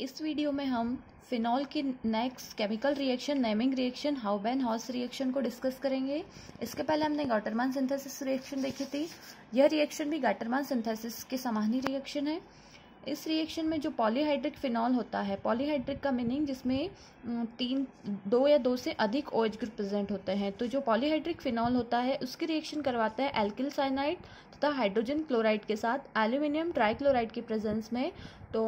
इस वीडियो में हम फिनॉल की next chemical reaction naming reaction Houben Hoesch reaction को डिस्कस करेंगे इसके पहले हमने गाटरमान सिंथेसिस रिएक्शन देखी थी यह रिएक्शन भी गाटरमान सिंथेसिस के समान ही रिएक्शन है इस रिएक्शन में जो पॉलीहाइड्रिक फिनॉल होता है पॉलीहाइड्रिक का मीनिंग जिसमें तीन दो या दो से अधिक ओएच ग्रुप प्रेजेंट होते हैं तो जो पॉलीहाइड्रिक फिनॉल होता है उसकी रिएक्शन करवाता है एल्किल साइनाइड तथा हाइड्रोजन क्लोराइड के साथ एल्यूमिनियम ट्राइक्लोराइड की प्रेजेंस में तो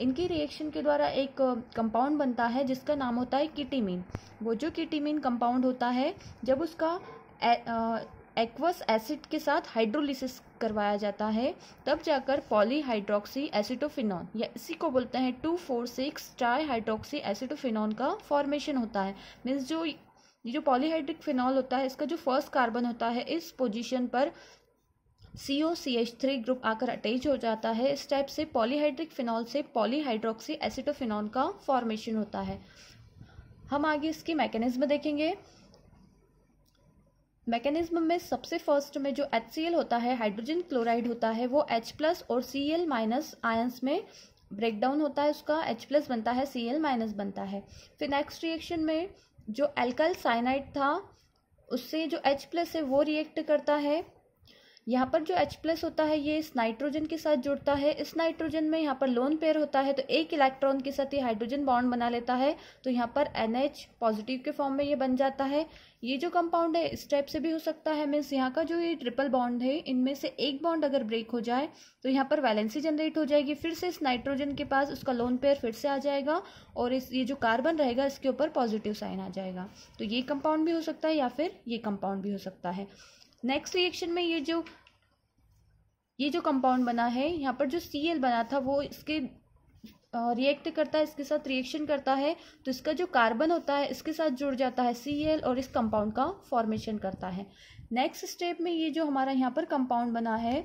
इनकी रिएक्शन के द्वारा एक कंपाउंड बनता है जिसका नाम होता है किटीमिन वो जो किटीमिन कंपाउंड होता है जब उसका एक्वस एसिड के साथ हाइड्रोलिसिस करवाया जाता है तब जाकर पॉलीहाइड्रोक्सी एसिटोफिनॉन या इसी को बोलते हैं two four six tri hydroxy acetophenone का फॉर्मेशन होता है मीन्स जो ये जो पॉलीहाइड्रिक फिनॉल होता है इसका जो फर्स्ट कार्बन होता है इस पोजिशन पर C O C H three group आकर अटैच हो जाता है इस टाइप से पॉलीहाइड्रिक फिनॉल से पॉलीहाइड्रोक्सी एसिटोफिनॉन का फॉर्मेशन होता है हम आगे इसकी मैकेनिज्म देखेंगे मैकेनिज्म में सबसे फर्स्ट में जो एच होता है हाइड्रोजन क्लोराइड होता है वो एच प्लस और सी एल माइनस आयंस में ब्रेकडाउन होता है उसका एच प्लस बनता है सी एल माइनस बनता है फिर नेक्स्ट रिएक्शन में जो एल्कल साइनाइड था उससे जो एच प्लस है वो रिएक्ट करता है यहाँ पर जो H प्लस होता है ये इस नाइट्रोजन के साथ जुड़ता है इस नाइट्रोजन में यहाँ पर लोन पेयर होता है तो एक इलेक्ट्रॉन के साथ ये हाइड्रोजन बॉन्ड बना लेता है तो यहाँ पर NH पॉजिटिव के फॉर्म में ये बन जाता है ये जो कंपाउंड है इस टाइप से भी हो सकता है मीन्स यहाँ का जो ये ट्रिपल बॉन्ड है इनमें से एक बॉन्ड अगर ब्रेक हो जाए तो यहाँ पर वैलेंसी जनरेट हो जाएगी फिर से इस नाइट्रोजन के पास उसका लोन पेयर फिर से आ जाएगा और इस ये जो कार्बन रहेगा इसके ऊपर पॉजिटिव साइन आ जाएगा तो ये कंपाउंड भी हो सकता है या फिर ये कंपाउंड भी हो सकता है नेक्स्ट रिएक्शन में ये जो ये जो कंपाउंड बना है यहाँ पर जो सी एल बना था वो इसके रिएक्ट करता है इसके साथ रिएक्शन करता है तो इसका जो कार्बन होता है इसके साथ जुड़ जाता है सी एल और इस कंपाउंड का फॉर्मेशन करता है नेक्स्ट स्टेप में ये जो हमारा यहाँ पर कंपाउंड बना है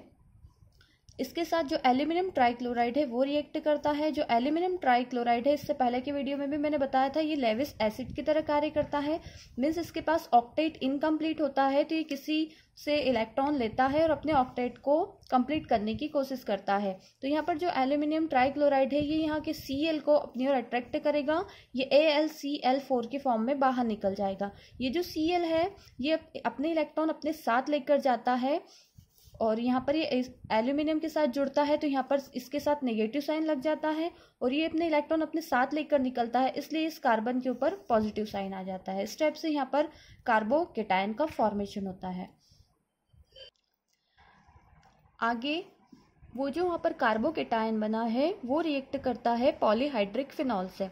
इसके साथ जो एल्यूमिनियम ट्राइक्लोराइड है वो रिएक्ट करता है जो एल्यूमिनियम ट्राइक्लोराइड है इससे पहले के वीडियो में भी मैंने बताया था ये लेविस एसिड की तरह कार्य करता है मीन्स इसके पास ऑक्टेट इनकम्प्लीट होता है तो ये किसी से इलेक्ट्रॉन लेता है और अपने ऑक्टेट को कंप्लीट करने की कोशिश करता है तो यहाँ पर जो एल्यूमिनियम ट्राइक्लोराइड है ये यहाँ के सी एल को अपनी ओर अट्रैक्ट करेगा ये A L C L four के फॉर्म में बाहर निकल जाएगा ये जो सी एल है ये अपने इलेक्ट्रॉन अपने साथ लेकर जाता है और यहाँ पर ये एल्यूमिनियम के साथ जुड़ता है तो यहाँ पर इसके साथ नेगेटिव साइन लग जाता है और ये अपने इलेक्ट्रॉन अपने साथ लेकर निकलता है इसलिए इस कार्बन के ऊपर पॉजिटिव साइन आ जाता है इस टाइप से यहाँ पर कार्बो केटाइन का फॉर्मेशन होता है आगे वो जो वहाँ पर कार्बो केटायन बना है वो रिएक्ट करता है पॉलीहाइड्रिक फिनॉल से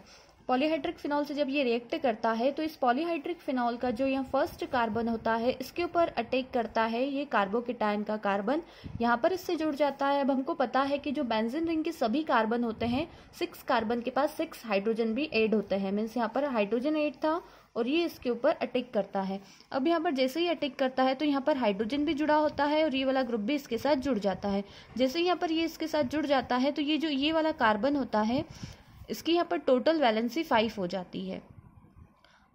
पॉलीहाइड्रिक फिनॉल से जब ये रिएक्ट करता है तो इस पॉलीहाइड्रिक फिनॉल का जो यहाँ फर्स्ट कार्बन होता है इसके ऊपर अटैक करता है ये कार्बोकिटाइन का कार्बन यहाँ पर इससे जुड़ जाता है अब हमको पता है कि जो बेंजिन रिंग के सभी कार्बन होते हैं सिक्स कार्बन के पास सिक्स हाइड्रोजन भी एड होते हैं मीन्स यहाँ पर हाइड्रोजन एड था और ये इसके ऊपर अटैक करता है अब यहाँ पर जैसे ही अटैक करता है तो यहाँ पर हाइड्रोजन भी जुड़ा होता है और ये वाला ग्रुप भी इसके साथ जुड़ जाता है जैसे यहाँ पर ये इसके साथ जुड़ जाता है तो ये जो ये वाला कार्बन होता है इसकी यहाँ पर टोटल वैलेंसी फाइव हो जाती है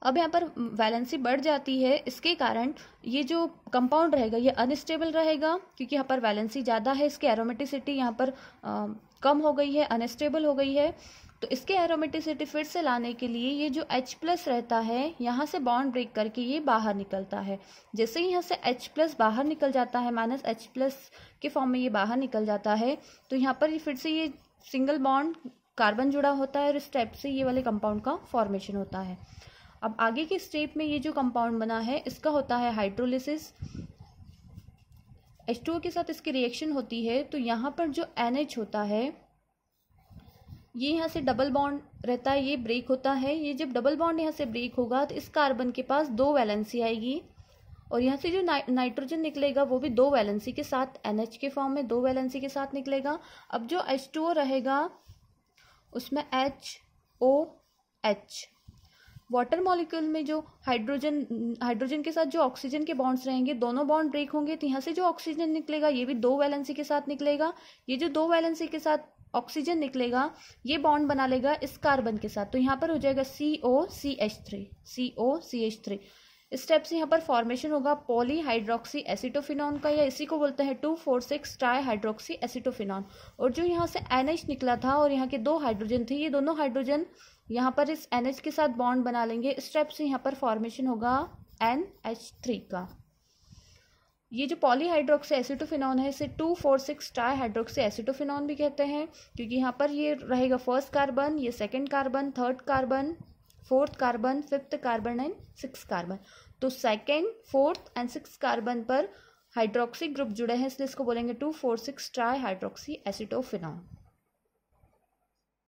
अब यहाँ पर वैलेंसी बढ़ जाती है इसके कारण ये जो कंपाउंड रहेगा ये अनस्टेबल रहेगा क्योंकि यहाँ पर वैलेंसी ज़्यादा है इसकी एरोमेटिसिटी यहाँ पर आ, कम हो गई है अनस्टेबल हो गई है तो इसके एरोमेटिसिटी फिर से लाने के लिए ये जो H प्लस रहता है यहाँ से बॉन्ड ब्रेक करके ये बाहर निकलता है जैसे ही यहाँ से एच प्लस बाहर निकल जाता है माइनस एच प्लस के फॉर्म में ये बाहर निकल जाता है तो यहाँ पर फिर से ये सिंगल बॉन्ड कार्बन जुड़ा होता है और इस टाइप से ये वाले कंपाउंड का फॉर्मेशन होता है अब आगे के स्टेप में ये जो कंपाउंड बना है इसका होता है हाइड्रोलिसिस एच के साथ इसकी रिएक्शन होती है तो यहाँ पर जो एन होता है ये यहाँ से डबल बॉन्ड रहता है ये ब्रेक होता है ये जब डबल बॉन्ड यहाँ से ब्रेक होगा तो इस कार्बन के पास दो वैलेंसी आएगी और यहाँ से जो ना, नाइट्रोजन निकलेगा वो भी दो वैलेंसी के साथ एन के फॉर्म में दो वैलेंसी के साथ निकलेगा अब जो एच रहेगा उसमें H O H water molecule में जो हाइड्रोजन हाइड्रोजन के साथ जो ऑक्सीजन के बॉन्ड्स रहेंगे दोनों बॉन्ड ब्रेक होंगे तो यहाँ से जो ऑक्सीजन निकलेगा ये भी दो वैलेंसी के साथ निकलेगा ये जो दो वैलेंसी के साथ ऑक्सीजन निकलेगा ये बॉन्ड बना लेगा इस कार्बन के साथ तो यहाँ पर हो जाएगा C O C H three C O C H three steps यहाँ पर फॉर्मेशन होगा पॉलीहाइड्रोक्सी हाइड्रोक्सी एसिटोफिनॉन का या इसी को बोलते हैं two four six tri hydroxy acetophenone और जो यहाँ से एन निकला था और यहाँ के दो हाइड्रोजन थे ये दोनों हाइड्रोजन यहाँ पर इस एन के साथ बॉन्ड बना लेंगे स्टेप्स यहाँ पर फॉर्मेशन होगा एन एच थ्री का ये जो पॉलीहाइड्रोक्सी एसिटोफिनॉन है इसे two four six tri hydroxy acetophenone भी कहते हैं क्योंकि यहाँ पर ये रहेगा फर्स्ट कार्बन ये second carbon third carbon fourth carbon fifth carbon and six carbon तो second fourth and six carbon पर हाइड्रोक्सी ग्रुप जुड़े हैं इसलिए इसको बोलेंगे two four six tri hydroxy acetophenone